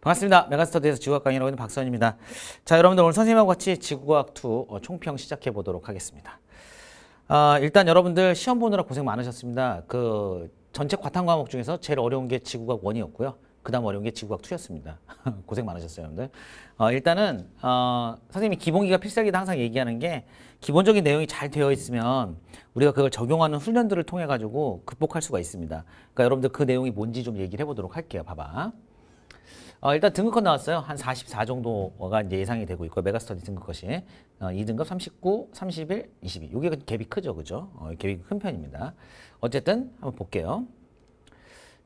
반갑습니다. 메가스터디에서 지구학 강의하고 있는 박선입니다. 자, 여러분들 오늘 선생님하고 같이 지구과학2 어, 총평 시작해 보도록 하겠습니다. 아, 일단 여러분들 시험 보느라 고생 많으셨습니다. 그 전체 과탐 과목 중에서 제일 어려운 게 지구과학 1이었고요. 그 다음 어려운 게 지구과학 2였습니다. 고생 많으셨어요, 여러분들. 어, 일단은 어, 선생님이 기본기가 필살기다 항상 얘기하는 게 기본적인 내용이 잘 되어 있으면 우리가 그걸 적용하는 훈련들을 통해 가지고 극복할 수가 있습니다. 그러니까 여러분들 그 내용이 뭔지 좀 얘기를 해보도록 할게요. 봐봐. 어, 일단 등급컷 나왔어요. 한 44 정도가 이제 예상이 되고 있고 메가스터디 등급컷이 어, 2등급 39, 31, 22. 요게 갭이 크죠, 그죠? 어, 갭이 큰 편입니다. 어쨌든 한번 볼게요.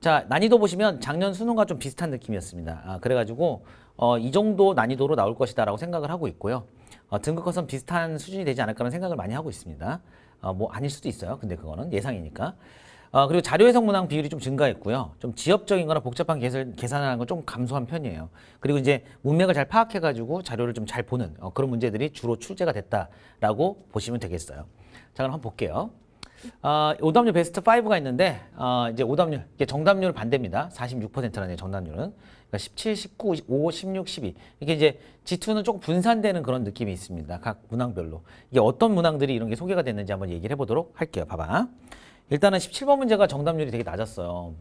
자 난이도 보시면 작년 수능과 좀 비슷한 느낌이었습니다. 아, 그래가지고 어, 이 정도 난이도로 나올 것이다라고 생각을 하고 있고요. 어, 등급컷은 비슷한 수준이 되지 않을까라는 생각을 많이 하고 있습니다. 어, 뭐 아닐 수도 있어요. 근데 그거는 예상이니까. 아, 그리고 자료 해석 문항 비율이 좀 증가했고요. 좀지역적인 거나 복잡한 계산, 계산 하는 건 좀 감소한 편이에요. 그리고 이제 문맥을 잘 파악해가지고 자료를 좀 잘 보는 어, 그런 문제들이 주로 출제가 됐다라고 보시면 되겠어요. 자, 그럼 한번 볼게요. 어, 오답률 베스트 5가 있는데 어, 이제 오답률, 이게 정답률 반대입니다. 4 6라는 정답률은. 그러니까 17, 19, 5, 16, 12. 이게 이제 지투는 조금 분산되는 그런 느낌이 있습니다. 각 문항별로. 이게 어떤 문항들이 이런 게 소개가 됐는지 한번 얘기를 해보도록 할게요. 봐봐. 일단은 17번 문제가 정답률이 되게 낮았어요.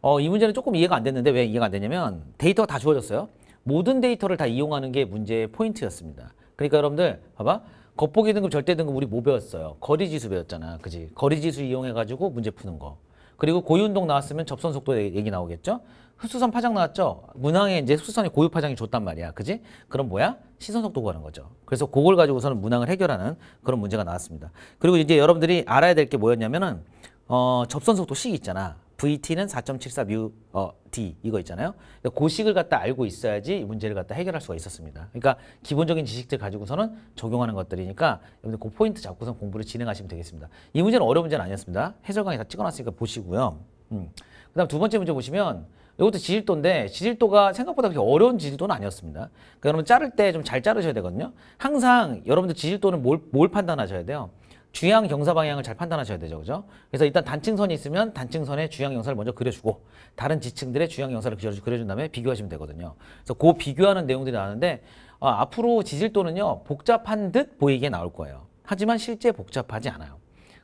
어, 이 문제는 조금 이해가 안 됐는데 왜 이해가 안 되냐면 데이터가 다 주어졌어요. 모든 데이터를 다 이용하는 게 문제의 포인트였습니다. 그러니까 여러분들 봐봐. 겉보기 등급 절대 등급 우리 뭐 배웠어요? 거리 지수 배웠잖아. 그지? 거리 지수 이용해 가지고 문제 푸는 거. 그리고 고유운동 나왔으면 접선 속도 얘기 나오겠죠? 흡수선 파장 나왔죠? 문항에 이제 흡수선이 고유 파장이 줬단 말이야. 그지? 그럼 뭐야? 시선 속도 구하는 거죠. 그래서 그걸 가지고서는 문항을 해결하는 그런 문제가 나왔습니다. 그리고 이제 여러분들이 알아야 될 게 뭐였냐면은 어, 접선 속도 식 있잖아. VT는 4.74µ 어, D 이거 있잖아요. 그러니까 고식을 갖다 알고 있어야지 문제를 갖다 해결할 수가 있었습니다. 그러니까 기본적인 지식들 가지고서는 적용하는 것들이니까 여러분들 그 포인트 잡고선 공부를 진행하시면 되겠습니다. 이 문제는 어려운 문제는 아니었습니다. 해설 강의 다 찍어놨으니까 보시고요. 음. 그 다음 두 번째 문제 보시면 이것도 지질도인데 지질도가 생각보다 그렇게 어려운 지질도는 아니었습니다. 그러니까 여러분 자를 때 좀 잘 자르셔야 되거든요. 항상 여러분들 지질도는 뭘, 뭘 판단하셔야 돼요. 주향 경사 방향을 잘 판단하셔야 되죠. 그죠? 그래서 일단 단층선이 있으면 단층선의 주향 경사를 먼저 그려주고 다른 지층들의 주향 경사를 그려준 다음에 비교하시면 되거든요. 그래서 그 비교하는 내용들이 나오는데 아, 어, 앞으로 지질도는요. 복잡한 듯 보이게 나올 거예요. 하지만 실제 복잡하지 않아요.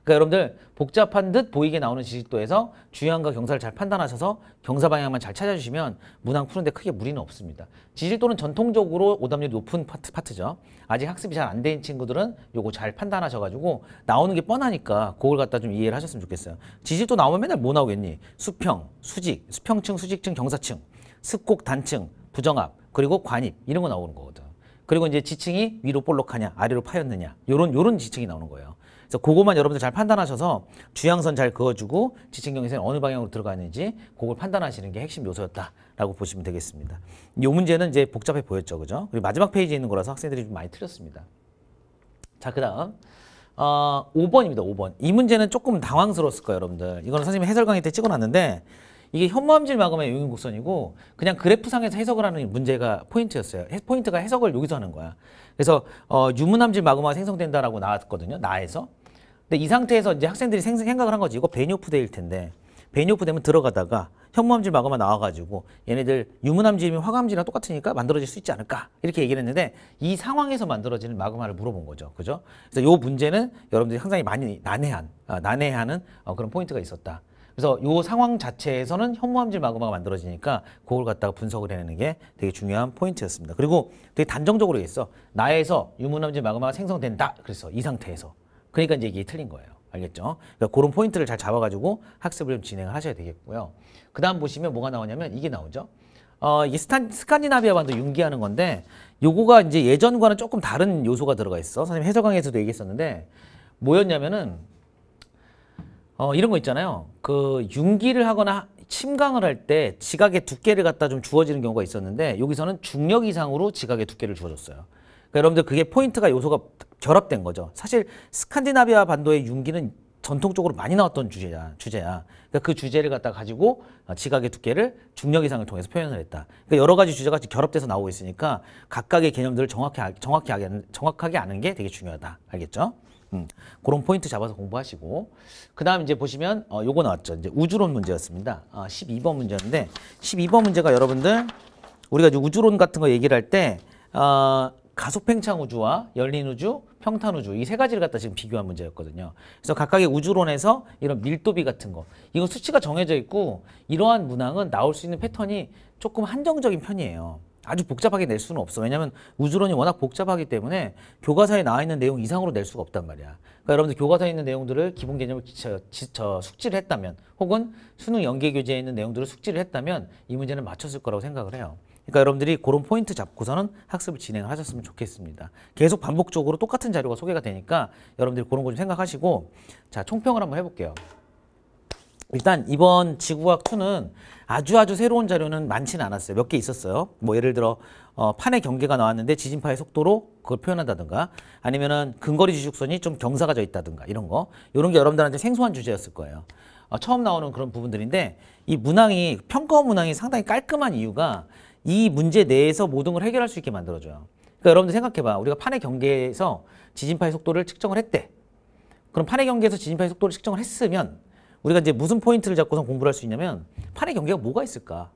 그러니까 여러분들 복잡한 듯 보이게 나오는 지식도에서 주형과 경사를 잘 판단하셔서 경사 방향만 잘 찾아주시면 문항 푸는데 크게 무리는 없습니다. 지식도는 전통적으로 오답률이 높은 파트, 파트죠. 아직 학습이 잘 안 된 친구들은 요거 잘 판단하셔가지고 나오는 게 뻔하니까 그걸 갖다 좀 이해를 하셨으면 좋겠어요. 지식도 나오면 맨날 뭐 나오겠니? 수평, 수직, 수평층, 수직층, 경사층, 습곡, 단층, 부정압, 그리고 관입 이런 거 나오는 거거든. 그리고 이제 지층이 위로 볼록하냐 아래로 파였느냐 요런 요런 지층이 나오는 거예요. 그래서 그것만 여러분들 잘 판단하셔서 주향선 잘 그어주고 지층경에서는 어느 방향으로 들어가는지 그걸 판단하시는 게 핵심 요소였다라고 보시면 되겠습니다. 이 문제는 이제 복잡해 보였죠. 그죠? 그리고 마지막 페이지에 있는 거라서 학생들이 좀 많이 틀렸습니다. 자, 그 다음. 어, 5번입니다. 5번. 이 문제는 조금 당황스러웠을 거예요, 여러분들. 이거는 선생님이 해설 강의 때 찍어놨는데 이게 현모함질 마감의 용인곡선이고 그냥 그래프상에서 해석을 하는 문제가 포인트였어요. 해, 포인트가 해석을 여기서 하는 거야. 그래서 어, 유문함질 마그마가 생성된다라고 나왔거든요. 나에서. 근데 이 상태에서 이제 학생들이 생각을 한 거지. 이거 베니오프대일 텐데. 베니오프되면 들어가다가 현무암질 마그마 나와가지고 얘네들 유문암질이 화감질이랑 똑같으니까 만들어질 수 있지 않을까 이렇게 얘기를 했는데 이 상황에서 만들어지는 마그마를 물어본 거죠 그죠 그래서 요 문제는 여러분들이 상당히 많이 난해한 아, 난해하는 어, 그런 포인트가 있었다 그래서 이 상황 자체에서는 현무암질 마그마가 만들어지니까 그걸 갖다가 분석을 해내는 게 되게 중요한 포인트였습니다 그리고 되게 단정적으로 얘기했어 나에서 유문암질 마그마가 생성된다 그래서 이 상태에서 그러니까 이제 이게 틀린 거예요. 알겠죠? 그러니까 그런 포인트를 잘 잡아가지고 학습을 좀 진행을 하셔야 되겠고요. 그 다음 보시면 뭐가 나오냐면 이게 나오죠. 어, 이 스탄, 스칸디나비아 반도 융기하는 건데 요거가 이제 예전과는 조금 다른 요소가 들어가 있어. 선생님 해석강에서도 얘기했었는데 뭐였냐면은 어, 이런 거 있잖아요. 그 융기를 하거나 침강을 할 때 지각의 두께를 갖다 좀 주어지는 경우가 있었는데 여기서는 중력 이상으로 지각의 두께를 주어줬어요. 그러니까 여러분들 그게 포인트가 요소가 결합된 거죠. 사실 스칸디나비아 반도의 융기는 전통적으로 많이 나왔던 주제야. 주제야. 그러니까 그 주제를 갖다 가지고 어, 지각의 두께를 중력 이상을 통해서 표현을 했다. 그러니까 여러 가지 주제가 결합돼서 나오고 있으니까 각각의 개념들을 정확히 정확히 하게, 정확하게 아는 게 되게 중요하다. 알겠죠? 음, 그런 포인트 잡아서 공부하시고 그 다음 이제 보시면 어, 요거 나왔죠. 이제 우주론 문제였습니다. 아, 12번 문제였는데 12번 문제가 여러분들 우리가 이제 우주론 같은 거 얘기를 할때 어, 가속팽창 우주와 열린 우주, 평탄 우주 이 세 가지를 갖다 지금 비교한 문제였거든요. 그래서 각각의 우주론에서 이런 밀도비 같은 거이거 수치가 정해져 있고 이러한 문항은 나올 수 있는 패턴이 조금 한정적인 편이에요. 아주 복잡하게 낼 수는 없어. 왜냐하면 우주론이 워낙 복잡하기 때문에 교과서에 나와 있는 내용 이상으로 낼 수가 없단 말이야. 그러니까 여러분들 교과서에 있는 내용들을 기본 개념을 지쳐 기쳐 숙지를 했다면 혹은 수능 연계 교재에 있는 내용들을 숙지를 했다면 이 문제는 맞췄을 거라고 생각을 해요. 그러니까 여러분들이 그런 포인트 잡고서는 학습을 진행을 하셨으면 좋겠습니다. 계속 반복적으로 똑같은 자료가 소개가 되니까 여러분들이 그런 거 좀 생각하시고 자 총평을 한번 해볼게요. 일단 이번 지구학 2는 아주 아주 새로운 자료는 많지는 않았어요. 몇 개 있었어요. 뭐 예를 들어 어, 판의 경계가 나왔는데 지진파의 속도로 그걸 표현한다든가 아니면은 근거리 지축선이 좀 경사가 져 있다든가 이런 거 이런 게 여러분들한테 생소한 주제였을 거예요. 어, 처음 나오는 그런 부분들인데 이 문항이 평가 문항이 상당히 깔끔한 이유가 이 문제 내에서 모든 걸 해결할 수 있게 만들어줘요. 그러니까 여러분들 생각해봐. 우리가 판의 경계에서 지진파의 속도를 측정을 했대. 그럼 판의 경계에서 지진파의 속도를 측정을 했으면 우리가 이제 무슨 포인트를 잡고선 공부를 할 수 있냐면 판의 경계가 뭐가 있을까?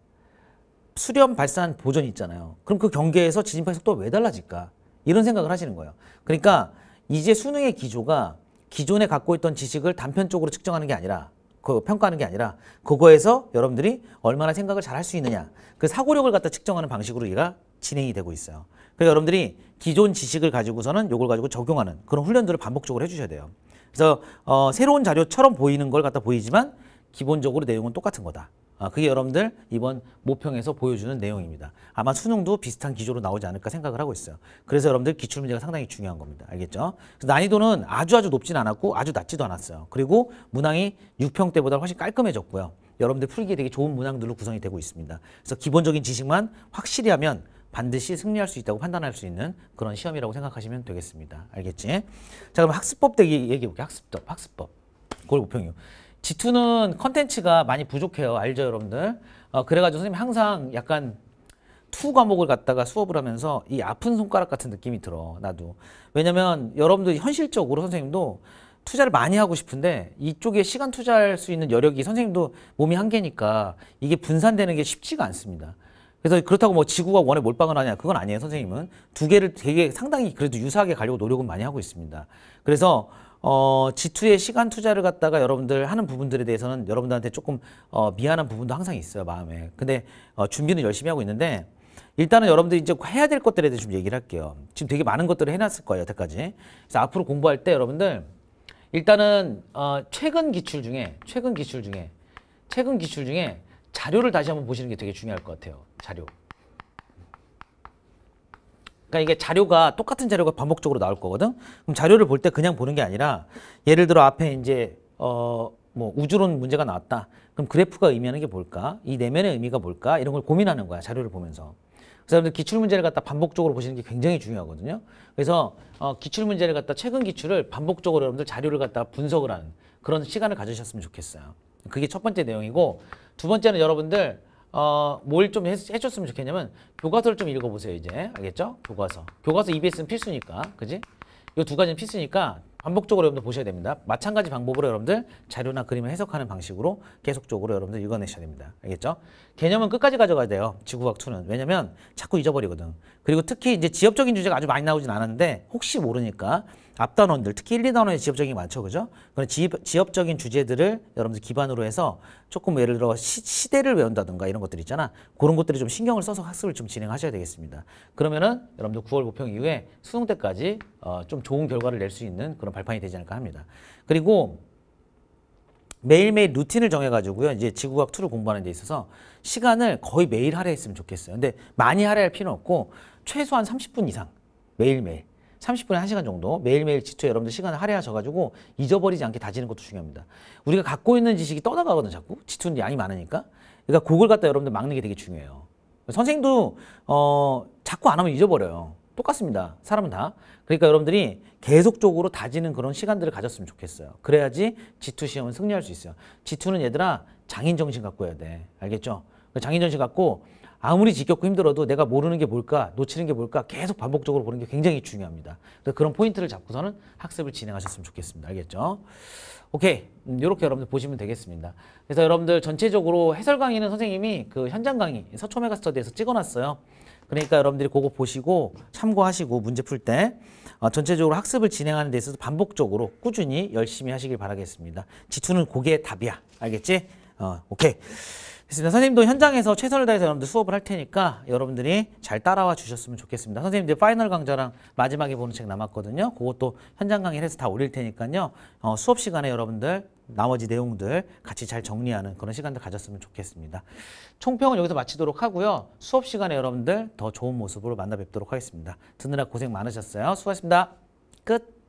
수렴, 발산, 보전이 있잖아요. 그럼 그 경계에서 지진파의 속도가 왜 달라질까? 이런 생각을 하시는 거예요. 그러니까 이제 수능의 기조가 기존에 갖고 있던 지식을 단편적으로 측정하는 게 아니라 그 평가하는 게 아니라 그거에서 여러분들이 얼마나 생각을 잘 할 수 있느냐 그 사고력을 갖다 측정하는 방식으로 얘가 진행이 되고 있어요. 그래서 여러분들이 기존 지식을 가지고서는 요걸 가지고 적용하는 그런 훈련들을 반복적으로 해주셔야 돼요. 그래서 어, 새로운 자료처럼 보이는 걸 갖다 보이지만 기본적으로 내용은 똑같은 거다. 아, 그게 여러분들 이번 모평에서 보여주는 내용입니다. 아마 수능도 비슷한 기조로 나오지 않을까 생각을 하고 있어요. 그래서 여러분들 기출문제가 상당히 중요한 겁니다. 알겠죠? 난이도는 아주 아주 높진 않았고 아주 낮지도 않았어요. 그리고 문항이 6평 때보다 훨씬 깔끔해졌고요. 여러분들 풀기에 되게 좋은 문항들로 구성이 되고 있습니다. 그래서 기본적인 지식만 확실히 하면 반드시 승리할 수 있다고 판단할 수 있는 그런 시험이라고 생각하시면 되겠습니다. 알겠지? 자 그럼 학습법 얘기, 얘기해볼게요. 학습법, 학습법. 그걸 목표이요 G2는 컨텐츠가 많이 부족해요. 알죠, 여러분들? 어, 그래가지고 선생님 항상 약간 투 과목을 갖다가 수업을 하면서 이 아픈 손가락 같은 느낌이 들어, 나도. 왜냐면 여러분들 현실적으로 선생님도 투자를 많이 하고 싶은데 이쪽에 시간 투자할 수 있는 여력이 선생님도 몸이 한계니까 이게 분산되는 게 쉽지가 않습니다. 그래서 그렇다고 뭐 지구가 원에 몰빵을 하냐 그건 아니에요 선생님은 두 개를 되게 상당히 그래도 유사하게 가려고 노력은 많이 하고 있습니다. 그래서 어, G2의 시간 투자를 갖다가 여러분들 하는 부분들에 대해서는 여러분들한테 조금 어, 미안한 부분도 항상 있어요, 마음에. 근데 어, 준비는 열심히 하고 있는데 일단은 여러분들이 이제 해야 될 것들에 대해서 좀 얘기를 할게요. 지금 되게 많은 것들을 해놨을 거예요, 여태까지. 그래서 앞으로 공부할 때 여러분들 일단은 어, 최근 기출 중에 최근 기출 중에 최근 기출 중에 자료를 다시 한번 보시는 게 되게 중요할 것 같아요. 자료. 그러니까 이게 자료가 똑같은 자료가 반복적으로 나올 거거든. 그럼 자료를 볼 때 그냥 보는 게 아니라 예를 들어 앞에 이제 어 뭐 우주론 문제가 나왔다. 그럼 그래프가 의미하는 게 뭘까? 이 내면의 의미가 뭘까? 이런 걸 고민하는 거야. 자료를 보면서. 그 사람들 기출문제를 갖다 반복적으로 보시는 게 굉장히 중요하거든요. 그래서 어, 기출문제를 갖다 최근 기출을 반복적으로 여러분들 자료를 갖다 분석을 하는 그런 시간을 가지셨으면 좋겠어요. 그게 첫 번째 내용이고 두 번째는 여러분들 어, 뭘좀 해줬으면 좋겠냐면 교과서를 좀 읽어보세요 이제 알겠죠? 교과서 교과서 EBS는 필수니까 그지? 이 두 가지는 필수니까 반복적으로 여러분들 보셔야 됩니다 마찬가지 방법으로 여러분들 자료나 그림을 해석하는 방식으로 계속적으로 여러분들 읽어내셔야 됩니다 알겠죠? 개념은 끝까지 가져가야 돼요 지구과학2는 왜냐면 자꾸 잊어버리거든 그리고 특히 이제 지엽적인 주제가 아주 많이 나오진 않았는데 혹시 모르니까 앞단원들 특히 1, 2단원에 지엽적인 게 많죠. 그죠? 그런 지엽, 적인 주제들을 여러분들 기반으로 해서 조금 예를 들어 시, 대를 외운다든가 이런 것들 있잖아. 그런 것들이 좀 신경을 써서 학습을 좀 진행하셔야 되겠습니다. 그러면은 여러분들 9월 보평 이후에 수능 때까지 어, 좀 좋은 결과를 낼 수 있는 그런 발판이 되지 않을까 합니다. 그리고 매일매일 루틴을 정해가지고요. 이제 지구과학 2를 공부하는 데 있어서 시간을 거의 매일 할애했으면 좋겠어요. 근데 많이 할애할 필요는 없고 최소한 30분 이상 매일매일 30분에 1시간 정도 매일매일 지투에 여러분들 시간을 할애하셔가지고 잊어버리지 않게 다지는 것도 중요합니다. 우리가 갖고 있는 지식이 떠나가거든 자꾸 지투는 양이 많으니까 그러니까 그걸 갖다 여러분들 막는 게 되게 중요해요. 선생도 어 자꾸 안 하면 잊어버려요. 똑같습니다. 사람은 다. 그러니까 여러분들이 계속적으로 다지는 그런 시간들을 가졌으면 좋겠어요. 그래야지 지투 시험은 승리할 수 있어요. 지투는 얘들아 장인 정신 갖고 해야 돼. 알겠죠? 그 장인 정신 갖고 아무리 지겹고 힘들어도 내가 모르는 게 뭘까, 놓치는 게 뭘까 계속 반복적으로 보는 게 굉장히 중요합니다. 그래서 그런 포인트를 잡고서는 학습을 진행하셨으면 좋겠습니다. 알겠죠? 오케이. 이렇게 음, 여러분들 보시면 되겠습니다. 그래서 여러분들 전체적으로 해설 강의는 선생님이 그 현장 강의, 서초 메가스터디에서 찍어놨어요. 그러니까 여러분들이 그거 보시고 참고하시고 문제 풀 때 어, 전체적으로 학습을 진행하는 데 있어서 반복적으로 꾸준히 열심히 하시길 바라겠습니다. 지투는 그게 답이야. 알겠지? 어, 오케이. 됐습니다. 선생님도 현장에서 최선을 다해서 여러분들 수업을 할 테니까 여러분들이 잘 따라와 주셨으면 좋겠습니다. 선생님들 파이널 강좌랑 마지막에 보는 책 남았거든요. 그것도 현장 강의를 해서 다 올릴 테니까요. 어, 수업 시간에 여러분들 나머지 내용들 같이 잘 정리하는 그런 시간들 가졌으면 좋겠습니다. 총평은 여기서 마치도록 하고요. 수업 시간에 여러분들 더 좋은 모습으로 만나 뵙도록 하겠습니다. 듣느라 고생 많으셨어요. 수고하셨습니다. 끝.